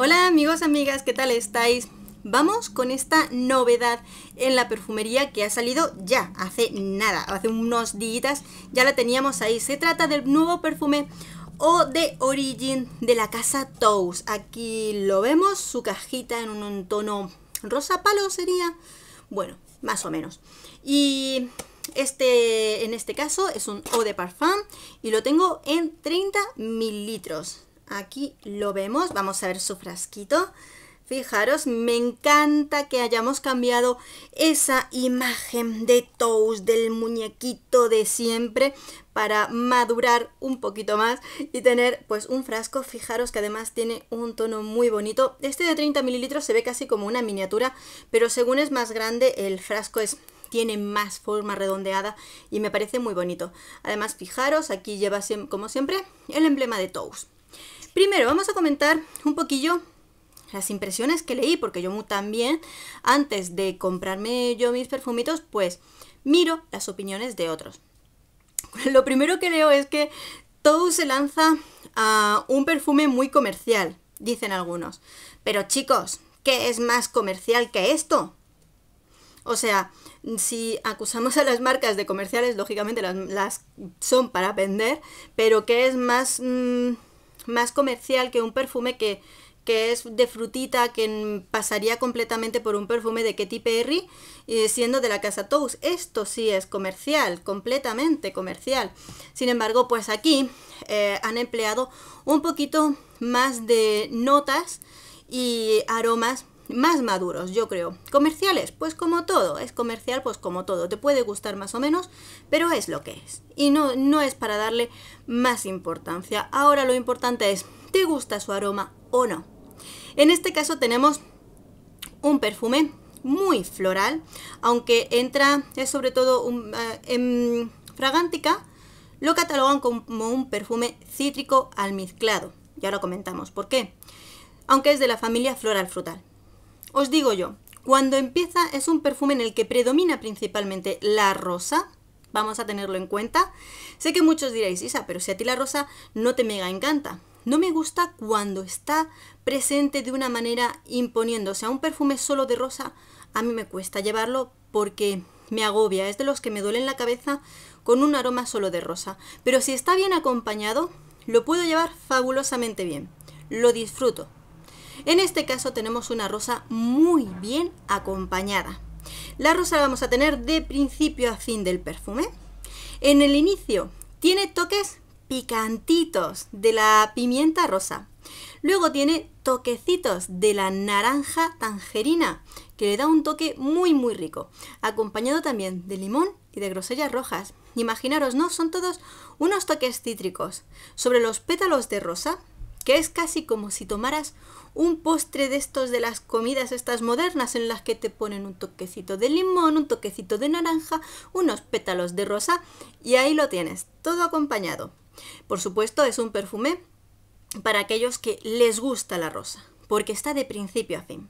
Hola amigos, amigas, ¿qué tal estáis? Vamos con esta novedad en la perfumería que ha salido ya, hace nada, hace unos días, ya la teníamos ahí. Se trata del nuevo perfume o de Origin de la casa Tous. Aquí lo vemos, su cajita en un tono rosa palo sería, bueno, más o menos. Y este, en este caso es un o de parfum y lo tengo en 30 mililitros. Aquí lo vemos, vamos a ver su frasquito. Fijaros, me encanta que hayamos cambiado esa imagen de Toast, del muñequito de siempre, para madurar un poquito más y tener pues un frasco. Fijaros que además tiene un tono muy bonito. Este de 30 mililitros se ve casi como una miniatura, pero según es más grande el frasco es tiene más forma redondeada y me parece muy bonito. Además, fijaros, aquí lleva como siempre el emblema de Toast. Primero, vamos a comentar un poquillo las impresiones que leí, porque yo también, antes de comprarme yo mis perfumitos, pues miro las opiniones de otros. Lo primero que leo es que todo se lanza a un perfume muy comercial, dicen algunos. Pero chicos, ¿qué es más comercial que esto? O sea, si acusamos a las marcas de comerciales, lógicamente las, son para vender, pero ¿qué es más... Mm, más comercial que un perfume que, es de frutita, que pasaría completamente por un perfume de Katy Perry, siendo de la casa Tous. Esto sí es comercial, completamente comercial. Sin embargo, pues aquí eh, han empleado un poquito más de notas y aromas más maduros, yo creo. Comerciales, pues como todo, es comercial, pues como todo, te puede gustar más o menos, pero es lo que es. Y no, no es para darle más importancia. Ahora lo importante es, ¿te gusta su aroma o no? En este caso tenemos un perfume muy floral, aunque entra, es sobre todo eh, fragántica, lo catalogan como un perfume cítrico almizclado. y ahora comentamos, ¿por qué? Aunque es de la familia floral frutal. Os digo yo, cuando empieza es un perfume en el que predomina principalmente la rosa, vamos a tenerlo en cuenta. Sé que muchos diréis, Isa, pero si a ti la rosa no te mega encanta. No me gusta cuando está presente de una manera imponiéndose. a un perfume solo de rosa a mí me cuesta llevarlo porque me agobia, es de los que me duelen la cabeza con un aroma solo de rosa. Pero si está bien acompañado, lo puedo llevar fabulosamente bien. Lo disfruto. En este caso tenemos una rosa muy bien acompañada. La rosa la vamos a tener de principio a fin del perfume. En el inicio tiene toques picantitos de la pimienta rosa. Luego tiene toquecitos de la naranja tangerina, que le da un toque muy muy rico, acompañado también de limón y de grosellas rojas. Imaginaros, ¿no? Son todos unos toques cítricos. Sobre los pétalos de rosa que es casi como si tomaras un postre de estos de las comidas estas modernas en las que te ponen un toquecito de limón, un toquecito de naranja, unos pétalos de rosa y ahí lo tienes, todo acompañado. Por supuesto es un perfume para aquellos que les gusta la rosa, porque está de principio a fin.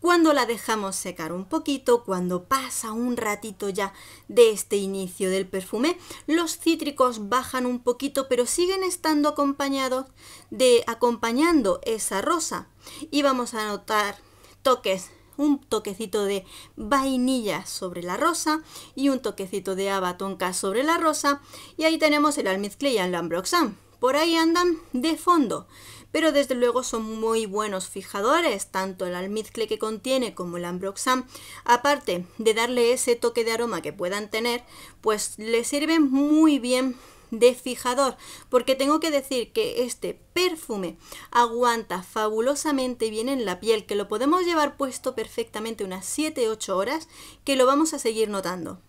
Cuando la dejamos secar un poquito, cuando pasa un ratito ya de este inicio del perfume, los cítricos bajan un poquito, pero siguen estando acompañados de acompañando esa rosa. Y vamos a notar toques un toquecito de vainilla sobre la rosa y un toquecito de haba tonka sobre la rosa y ahí tenemos el almizcle y el ambroxan Por ahí andan de fondo pero desde luego son muy buenos fijadores, tanto el almizcle que contiene como el ambroxan, aparte de darle ese toque de aroma que puedan tener, pues le sirven muy bien de fijador, porque tengo que decir que este perfume aguanta fabulosamente bien en la piel, que lo podemos llevar puesto perfectamente unas 7-8 horas, que lo vamos a seguir notando.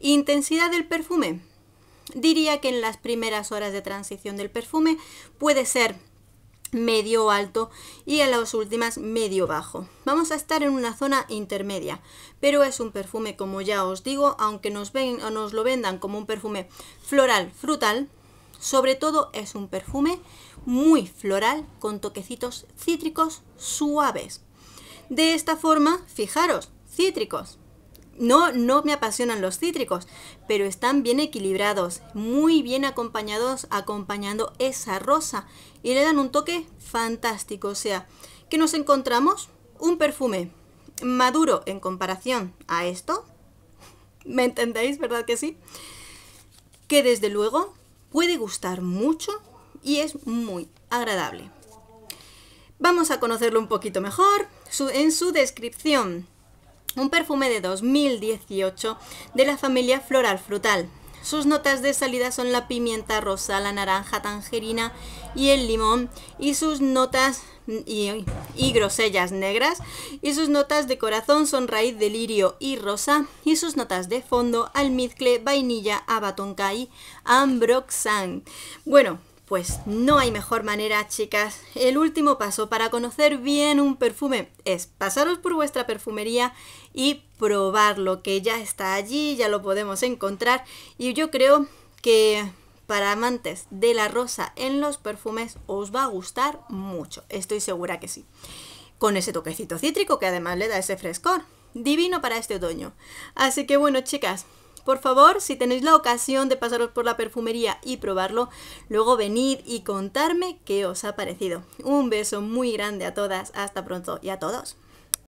Intensidad del perfume. Diría que en las primeras horas de transición del perfume puede ser medio alto y en las últimas medio bajo. Vamos a estar en una zona intermedia, pero es un perfume como ya os digo, aunque nos, ven, o nos lo vendan como un perfume floral, frutal, sobre todo es un perfume muy floral con toquecitos cítricos suaves. De esta forma, fijaros, cítricos, no, no me apasionan los cítricos, pero están bien equilibrados, muy bien acompañados, acompañando esa rosa y le dan un toque fantástico. O sea, que nos encontramos un perfume maduro en comparación a esto. ¿Me entendéis, verdad que sí? Que desde luego puede gustar mucho y es muy agradable. Vamos a conocerlo un poquito mejor. en su descripción un perfume de 2018 de la familia floral frutal. Sus notas de salida son la pimienta rosa, la naranja tangerina y el limón y sus notas y, grosellas negras y sus notas de corazón son raíz de lirio y rosa y sus notas de fondo almizcle, vainilla, abatonca y ambroxan. Bueno, pues no hay mejor manera, chicas. El último paso para conocer bien un perfume es pasaros por vuestra perfumería y probarlo, que ya está allí, ya lo podemos encontrar. Y yo creo que para amantes de la rosa en los perfumes os va a gustar mucho. Estoy segura que sí. Con ese toquecito cítrico que además le da ese frescor. Divino para este otoño. Así que bueno, chicas, por favor, si tenéis la ocasión de pasaros por la perfumería y probarlo, luego venid y contarme qué os ha parecido. Un beso muy grande a todas, hasta pronto y a todos.